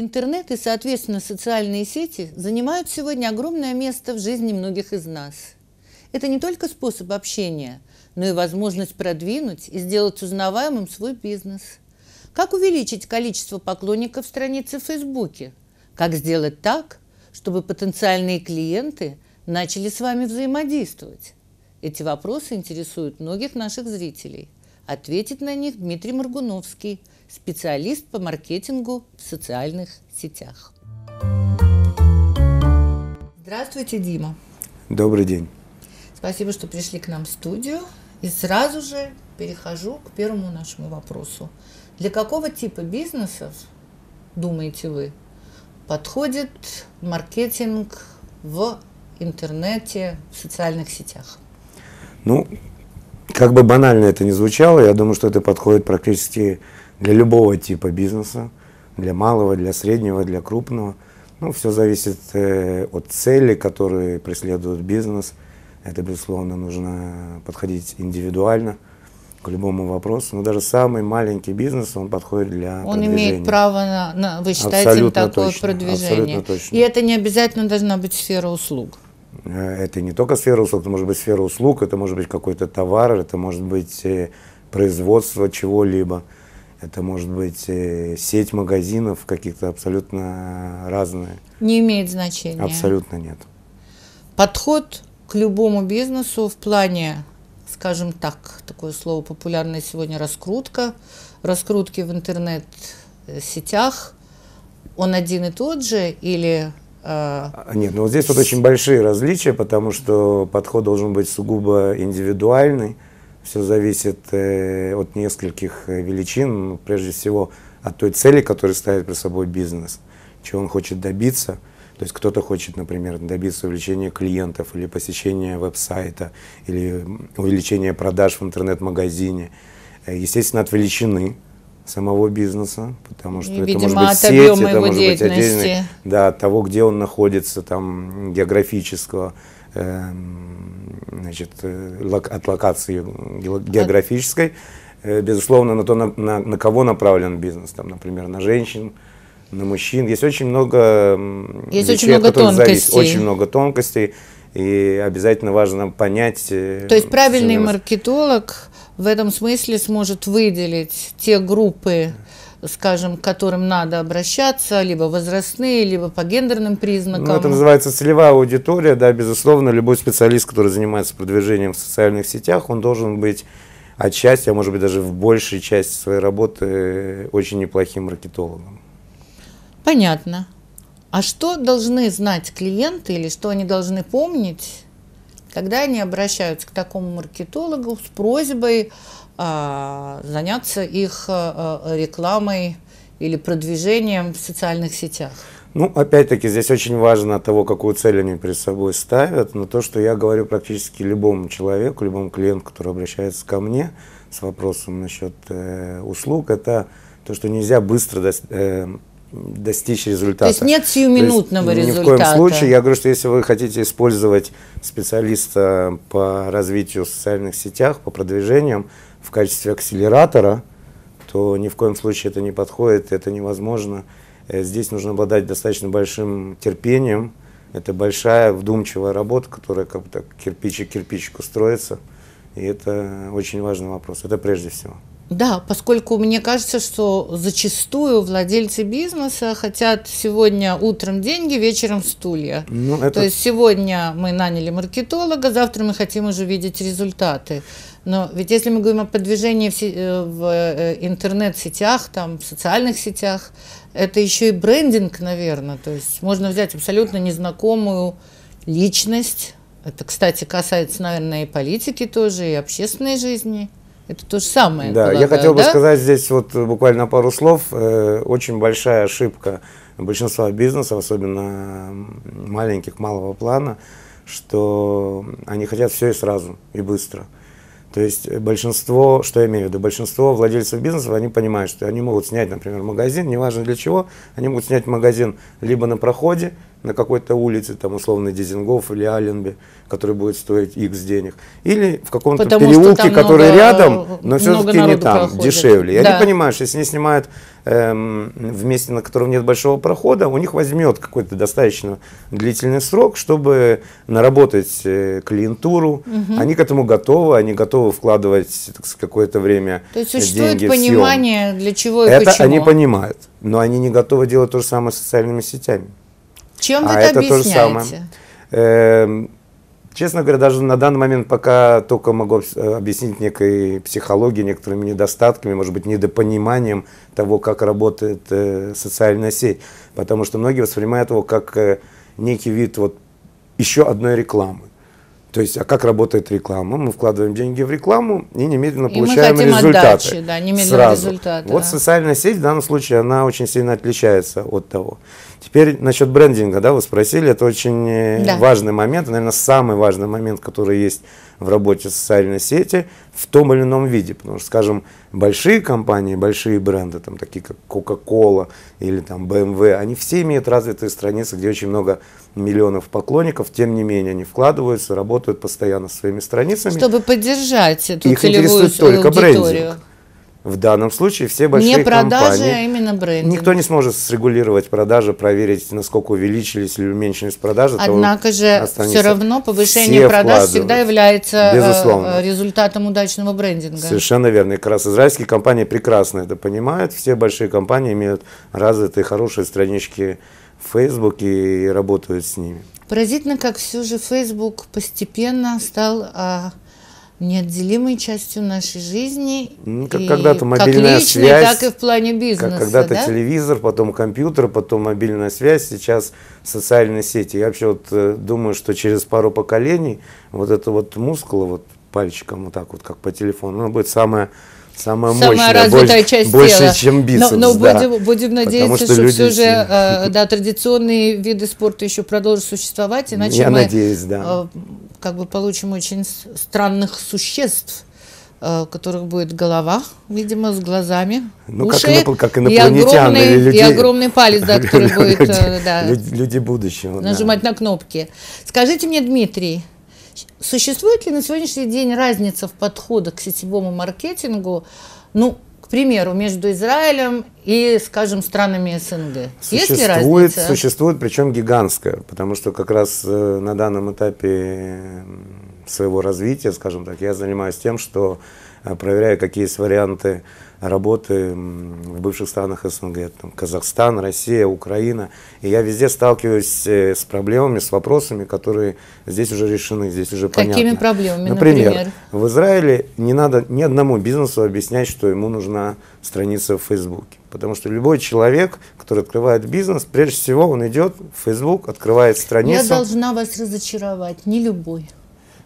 Интернет и, соответственно, социальные сети занимают сегодня огромное место в жизни многих из нас. Это не только способ общения, но и возможность продвинуть и сделать узнаваемым свой бизнес. Как увеличить количество поклонников страницы в Фейсбуке? Как сделать так, чтобы потенциальные клиенты начали с вами взаимодействовать? Эти вопросы интересуют многих наших зрителей. Ответит на них Дмитрий Маргуновский – специалист по маркетингу в социальных сетях. Здравствуйте, Дима. Добрый день. Спасибо, что пришли к нам в студию. И сразу же перехожу к первому нашему вопросу. Для какого типа бизнесов, думаете вы, подходит маркетинг в интернете, в социальных сетях? Ну, как бы банально это ни звучало, я думаю, что это подходит практически для любого типа бизнеса, для малого, для среднего, для крупного. Ну, все зависит э, от цели, которые преследует бизнес. Это, безусловно, нужно подходить индивидуально к любому вопросу. Но даже самый маленький бизнес, он подходит для Он продвижения. имеет право на, на вы считаете, абсолютно такое точно, продвижение. Абсолютно точно. И это не обязательно должна быть сфера услуг. Э, это не только сфера услуг, это может быть сфера услуг, это может быть какой-то товар, это может быть э, производство чего-либо это может быть э, сеть магазинов каких-то абсолютно разные. Не имеет значения. Абсолютно нет. Подход к любому бизнесу в плане, скажем так, такое слово популярное сегодня раскрутка, раскрутки в интернет-сетях, он один и тот же или э, а, нет, ну вот здесь вот очень большие различия, потому что подход должен быть сугубо индивидуальный все зависит э, от нескольких э, величин, ну, прежде всего от той цели, которую ставит при собой бизнес, чего он хочет добиться. То есть кто-то хочет, например, добиться увеличения клиентов или посещения веб-сайта, или увеличения продаж в интернет-магазине. Э, естественно, от величины самого бизнеса, потому что и, это видимо, может быть сеть, это может быть отдельный, да, от того, где он находится, там, географического. Эм, значит, э, от локации географической. Э, безусловно, на то, на, на, на кого направлен бизнес, там, например, на женщин, на мужчин. Есть очень много Есть вещей, очень много тонкостей. Зависит. Очень много тонкостей. И обязательно важно понять. Э, то есть правильный маркетолог в этом смысле сможет выделить те группы скажем, к которым надо обращаться, либо возрастные, либо по гендерным признакам. Ну, это называется целевая аудитория, да, безусловно, любой специалист, который занимается продвижением в социальных сетях, он должен быть отчасти, а может быть даже в большей части своей работы э, очень неплохим маркетологом. Понятно. А что должны знать клиенты или что они должны помнить когда они обращаются к такому маркетологу с просьбой а, заняться их а, а рекламой или продвижением в социальных сетях? Ну, опять-таки, здесь очень важно того, какую цель они перед собой ставят, но то, что я говорю практически любому человеку, любому клиенту, который обращается ко мне с вопросом насчет э, услуг, это то, что нельзя быстро э, достичь результата. То есть нет сиюминутного результата. Ни в коем случае. Я говорю, что если вы хотите использовать специалиста по развитию в социальных сетях, по продвижениям в качестве акселератора, то ни в коем случае это не подходит, это невозможно. Э, здесь нужно обладать достаточно большим терпением. Это большая вдумчивая работа, которая как бы так кирпичик кирпичику строится. И это очень важный вопрос. Это прежде всего. Да, поскольку мне кажется, что зачастую владельцы бизнеса хотят сегодня утром деньги, вечером стулья. Ну, это... То есть сегодня мы наняли маркетолога, завтра мы хотим уже видеть результаты. Но ведь если мы говорим о продвижении в, э, в э, интернет-сетях, там, в социальных сетях, это еще и брендинг, наверное. То есть можно взять абсолютно незнакомую личность. Это, кстати, касается, наверное, и политики тоже, и общественной жизни это то же самое. Да, полагаю, я хотел да? бы сказать здесь вот буквально пару слов. Э, очень большая ошибка большинства бизнесов, особенно маленьких, малого плана, что они хотят все и сразу, и быстро. То есть большинство, что я имею в виду, большинство владельцев бизнесов, они понимают, что они могут снять, например, магазин, неважно для чего, они могут снять магазин либо на проходе, на какой-то улице, там условно Дизингов или Аленби, который будет стоить X денег. Или в каком-то Потому переулке, который много, рядом, но все-таки не там, проходит. дешевле. Да. не понимаю, что если они снимают эм, в месте, на котором нет большого прохода, у них возьмет какой-то достаточно длительный срок, чтобы наработать э, клиентуру. Угу. Они к этому готовы, они готовы вкладывать какое-то время э, То есть существует деньги понимание, в съем. для чего и Это почему. они понимают, но они не готовы делать то же самое с социальными сетями. Чем а это, это объясняете? Э, честно говоря, даже на данный момент пока только могу э, объяснить некой психологии некоторыми недостатками, может быть, недопониманием того, как работает э, социальная сеть. Потому что многие воспринимают его как э, некий вид вот еще одной рекламы. То есть, а как работает реклама? Мы вкладываем деньги в рекламу и немедленно и получаем мы хотим результаты. Отдачи, да, немедленно сразу. результаты. Вот да. социальная сеть в данном случае, она очень сильно отличается от того. Теперь насчет брендинга, да, вы спросили, это очень э, да. важный момент, наверное, самый важный момент, который есть в работе социальной сети в том или ином виде, потому что, скажем, большие компании, большие бренды, там такие как Coca-Cola или там BMW, они все имеют развитые страницы, где очень много миллионов поклонников, тем не менее они вкладываются, работают постоянно своими страницами. Чтобы поддержать эту Их целевую интересует только аудиторию. брендинг в данном случае все большие не продажи, а компании. а именно брендинг. Никто не сможет срегулировать продажи, проверить, насколько увеличились или уменьшились продажи. Однако же все равно повышение все продаж всегда является э, Безусловно. результатом удачного брендинга. Совершенно верно. И как раз израильские компании прекрасно это понимают. Все большие компании имеют развитые хорошие странички в Facebook и работают с ними. Поразительно, как все же Facebook постепенно стал а, неотделимой частью нашей жизни. Ну, как когда-то мобильная как личной, связь, так и в плане бизнеса. Как когда-то да? телевизор, потом компьютер, потом мобильная связь, сейчас социальные сети. Я вообще вот э, думаю, что через пару поколений вот это вот мускула вот пальчиком вот так вот, как по телефону, она будет самая самая, самая мощная, развитая больше, часть больше, тела. чем бицепс. Но, но да. будем, будем надеяться, что, что люди... все же э, да, традиционные виды спорта еще продолжат существовать, иначе Я мы надеюсь, да. э, как бы получим очень странных существ э, у которых будет голова, видимо, с глазами, ну, уши как, как и, огромный, или и огромный палец, да, который будет люди, э, да, люди будущего, нажимать да. на кнопки. Скажите мне, Дмитрий, Существует ли на сегодняшний день разница в подходах к сетевому маркетингу? Ну, к примеру, между Израилем и, скажем, странами СНГ? Существует, Есть ли Существует, причем гигантская, потому что как раз э, на данном этапе своего развития, скажем так, я занимаюсь тем, что э, проверяю, какие есть варианты работы в бывших странах СНГ, там, Казахстан, Россия, Украина. И я везде сталкиваюсь э, с проблемами, с вопросами, которые здесь уже решены, здесь уже Какими понятны. Какими проблемами, например? например? В Израиле не надо ни одному бизнесу объяснять, что ему нужна страница в Фейсбуке. Потому что любой человек, который открывает бизнес, прежде всего он идет в Facebook, открывает страницу. Я должна вас разочаровать, не любой.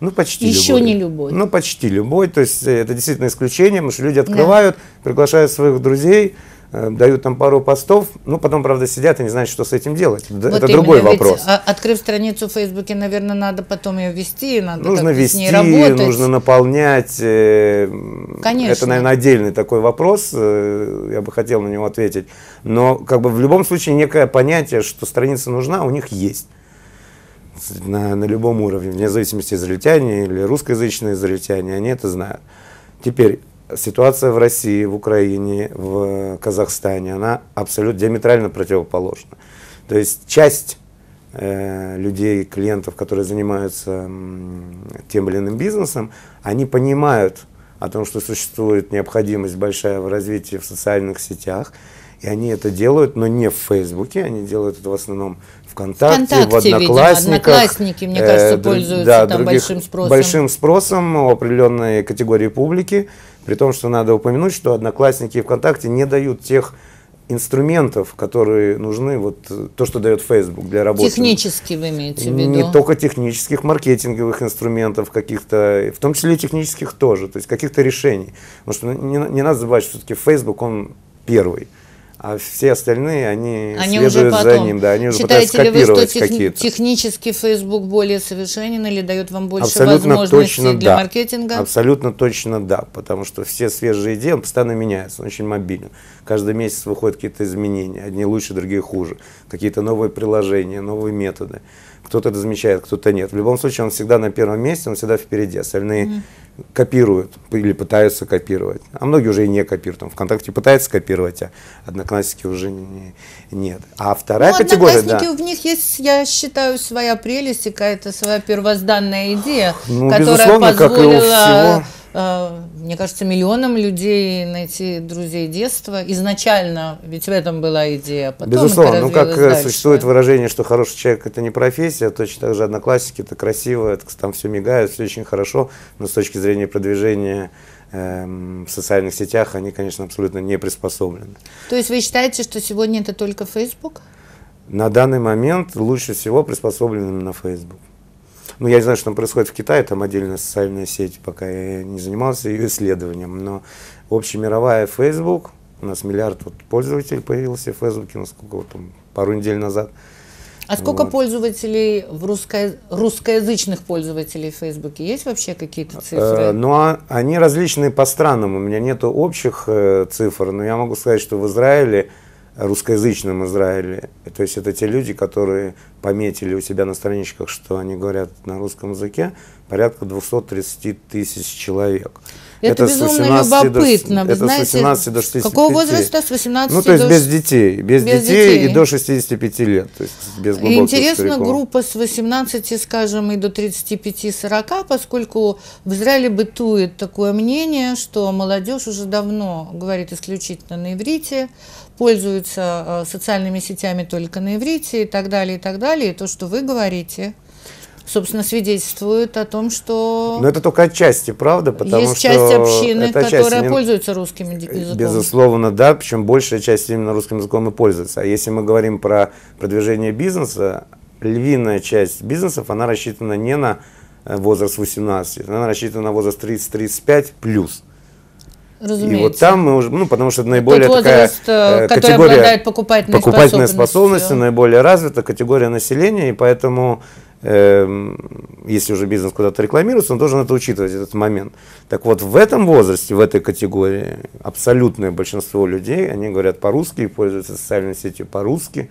Ну, почти Еще любой. не любой. Ну, почти любой. То есть э, это действительно исключение, потому что люди открывают, да. приглашают своих друзей, э, дают там пару постов, ну, потом, правда, сидят и не знают, что с этим делать. Вот это именно, другой вопрос. Ведь, а, открыв страницу в Фейсбуке, наверное, надо потом ее вести, надо нужно вести, с ней работать. нужно наполнять. Э, Конечно. Это, наверное, отдельный такой вопрос, я бы хотел на него ответить. Но, как бы, в любом случае, некое понятие, что страница нужна, у них есть на, на любом уровне, вне зависимости израильтяне или русскоязычные израильтяне, они это знают. Теперь ситуация в России, в Украине, в Казахстане, она абсолютно диаметрально противоположна. То есть часть э, людей, клиентов, которые занимаются тем или иным бизнесом, они понимают о том, что существует необходимость большая в развитии в социальных сетях, и они это делают, но не в Фейсбуке, они делают это в основном ВКонтакте, ВКонтакте в Одноклассниках. Видимо, одноклассники, мне кажется, э, пользуются да, там других, большим спросом. Большим спросом у определенной категории публики. При том, что надо упомянуть, что Одноклассники и ВКонтакте не дают тех инструментов, которые нужны, вот э, то, что дает Facebook для работы. Технически вы имеете в виду? Не только технических, маркетинговых инструментов каких-то, в том числе и технических тоже, то есть каких-то решений. Потому что ну, не, не надо забывать, что все-таки Facebook, он первый а все остальные, они, они следуют уже потом. за ним, да, они уже Считаете пытаются копировать ли вы, что тех, технически Facebook более совершенен или дает вам больше Абсолютно возможностей точно для да. маркетинга? Абсолютно точно да, потому что все свежие идеи, он постоянно меняется, он очень мобильный, Каждый месяц выходят какие-то изменения, одни лучше, другие хуже, какие-то новые приложения, новые методы. Кто-то это замечает, кто-то нет. В любом случае, он всегда на первом месте, он всегда впереди, остальные... Mm копируют или пытаются копировать. А многие уже и не копируют. Там ВКонтакте пытаются копировать, а одноклассники уже не, нет. А вторая ну, категория... Одноклассники, да. в них есть, я считаю, своя прелесть и какая-то своя первозданная идея, ну, которая позволила... Как и у всего Э, мне кажется, миллионам людей найти друзей детства. Изначально ведь в этом была идея. А потом Безусловно, ну как дальше. существует выражение, что хороший человек это не профессия, а точно так же одноклассники это красиво, это, там все мигает, все очень хорошо, но с точки зрения продвижения эм, в социальных сетях они, конечно, абсолютно не приспособлены. То есть вы считаете, что сегодня это только Facebook? На данный момент лучше всего приспособленным на Facebook. Ну, я не знаю, что там происходит в Китае, там отдельная социальная сеть, пока я не занимался ее исследованием, но общемировая Facebook, у нас миллиард вот пользователей появился в Фейсбуке, насколько ну, вот там пару недель назад. А сколько вот. пользователей в русско... русскоязычных пользователей в Фейсбуке? Есть вообще какие-то э, цифры? Ну, а, они различные по странам. У меня нету общих э, цифр, но я могу сказать, что в Израиле русскоязычном Израиле. То есть это те люди, которые пометили у себя на страничках, что они говорят на русском языке, порядка 230 тысяч человек. Это, это безумно 18 любопытно. До, это знаете, с 18 до 65. Какого возраста? С 18 Ну, то есть до... без детей. Без, без детей, детей и до 65 лет. То есть без глубоких Интересна стариков. группа с 18, скажем, и до 35-40, поскольку в Израиле бытует такое мнение, что молодежь уже давно говорит исключительно на иврите, пользуется э, социальными сетями только на иврите и так далее, и так далее. И то, что вы говорите – собственно, свидетельствует о том, что... Но это только отчасти, правда? Потому есть что часть общины, которая не... пользуется русским языком. Безусловно, да, причем большая часть именно русским языком и пользуется. А если мы говорим про продвижение бизнеса, львиная часть бизнесов, она рассчитана не на э, возраст 18, она рассчитана на возраст 30-35 плюс. Разумеется. И вот там мы уже, ну, потому что наиболее Тот такая э, э категория обладает покупательной, покупательной способностью, способностью, наиболее развита категория населения, и поэтому Эм, если уже бизнес куда-то рекламируется, он должен это учитывать, этот момент. Так вот, в этом возрасте, в этой категории, абсолютное большинство людей, они говорят по-русски, пользуются социальной сетью по-русски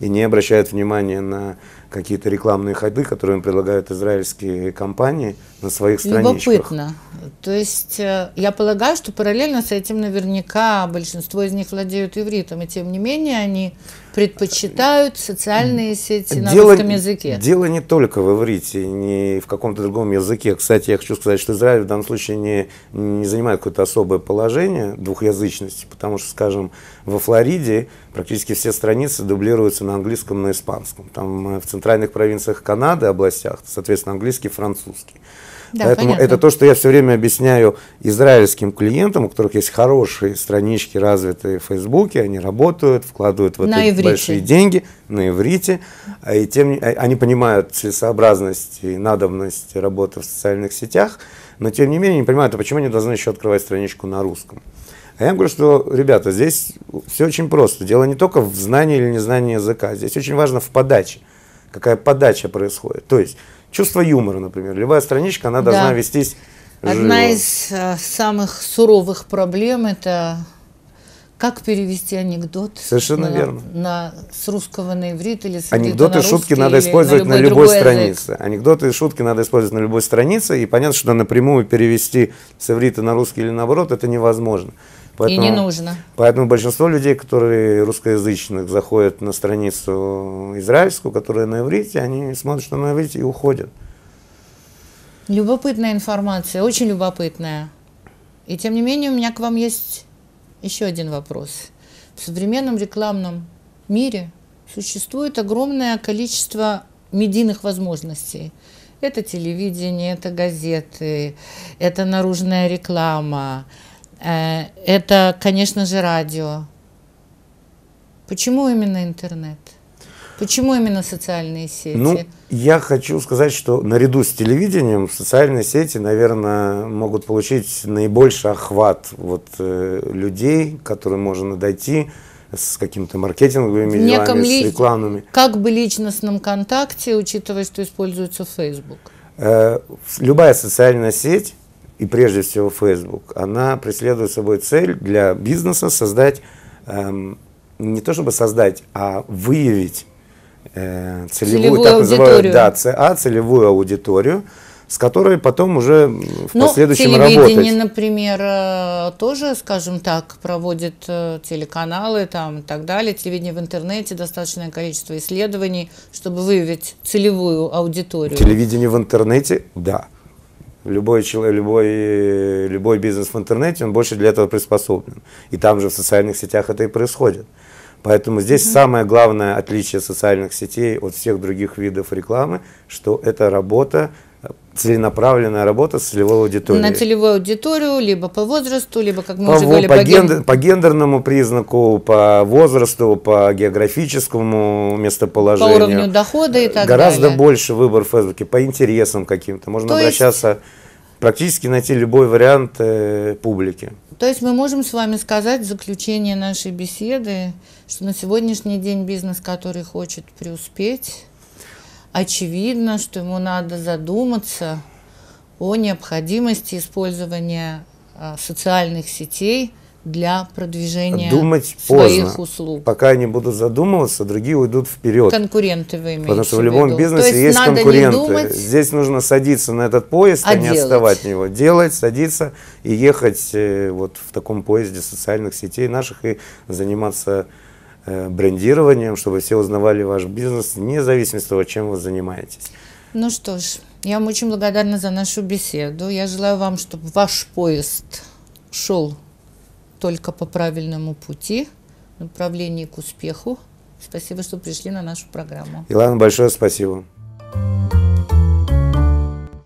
и не обращают внимания на какие-то рекламные ходы, которые им предлагают израильские компании – на своих страничках. Любопытно. То есть э, я полагаю, что параллельно с этим наверняка большинство из них владеют ивритом, и тем не менее они предпочитают социальные сети на дело, русском языке. Дело не только в иврите, не в каком-то другом языке. Кстати, я хочу сказать, что Израиль в данном случае не, не занимает какое-то особое положение двухязычности, потому что, скажем, во Флориде практически все страницы дублируются на английском, и на испанском. Там э, в центральных провинциях Канады, областях, соответственно, английский, французский. Да, Поэтому понятно. это то, что я все время объясняю израильским клиентам, у которых есть хорошие странички, развитые в Фейсбуке, они работают, вкладывают в это большие деньги на иврите, а, и тем, а, они понимают целесообразность и надобность работы в социальных сетях, но тем не менее не понимают, а почему они должны еще открывать страничку на русском. А я им говорю, что, ребята, здесь все очень просто. Дело не только в знании или незнании языка. Здесь очень важно в подаче. Какая подача происходит. То есть Чувство юмора, например. Любая страничка, она должна да. вестись Одна из а, самых суровых проблем – это как перевести анекдот Совершенно на, верно. На, с русского на иврит или с Анекдоты и шутки надо использовать на любой, на любой странице. Язык. Анекдоты и шутки надо использовать на любой странице. И понятно, что напрямую перевести с иврита на русский или наоборот, это невозможно. Поэтому, и не нужно. Поэтому большинство людей, которые русскоязычных, заходят на страницу израильскую, которая на иврите, они смотрят, что на иврите и уходят. Любопытная информация, очень любопытная. И тем не менее у меня к вам есть еще один вопрос. В современном рекламном мире существует огромное количество медийных возможностей. Это телевидение, это газеты, это наружная реклама, Э, это, конечно же, радио. Почему именно интернет? Почему именно социальные сети? Ну, я хочу сказать, что наряду с телевидением социальные сети, наверное, могут получить наибольший охват вот, э, людей, которые можно дойти с какими-то маркетинговыми делами, ли... с рекламами. Как бы личностном контакте, учитывая, что используется Facebook? Э, любая социальная сеть и прежде всего Facebook, она преследует собой цель для бизнеса создать, эм, не то чтобы создать, а выявить э, целевую, целевую так называемую да, ЦА, целевую аудиторию, с которой потом уже в ну, последующем телевидение, работать. например, э, тоже, скажем так, проводит э, телеканалы там и так далее. Телевидение в интернете, достаточное количество исследований, чтобы выявить целевую аудиторию. Телевидение в интернете, да. Любой, человек, любой, любой бизнес в интернете, он больше для этого приспособлен. И там же в социальных сетях это и происходит. Поэтому здесь mm самое главное отличие социальных сетей от всех других видов рекламы, что это работа целенаправленная работа с целевой аудиторией. На целевую аудиторию, либо по возрасту, либо, как мы по, уже говорили, по, по, гендер, ген... по гендерному признаку, по возрасту, по географическому местоположению. По уровню дохода и так Гораздо далее. Гораздо больше выбор в Фейсбуке, по интересам каким-то. Можно То обращаться, есть... практически найти любой вариант э, публики. То есть мы можем с вами сказать в заключение нашей беседы, что на сегодняшний день бизнес, который хочет преуспеть очевидно, что ему надо задуматься о необходимости использования а, социальных сетей для продвижения Думать своих поздно. услуг. Пока они будут задумываться, другие уйдут вперед. Конкуренты вы имеете Потому что в любом виду. бизнесе есть, есть конкуренты. Думать, Здесь нужно садиться на этот поезд, а, а не отставать от него. Делать, садиться и ехать э, вот в таком поезде социальных сетей наших и заниматься Э, брендированием, чтобы все узнавали ваш бизнес, вне зависимости от того, чем вы занимаетесь. Ну что ж, я вам очень благодарна за нашу беседу. Я желаю вам, чтобы ваш поезд шел только по правильному пути, направлении к успеху. Спасибо, что пришли на нашу программу. Илана, большое спасибо.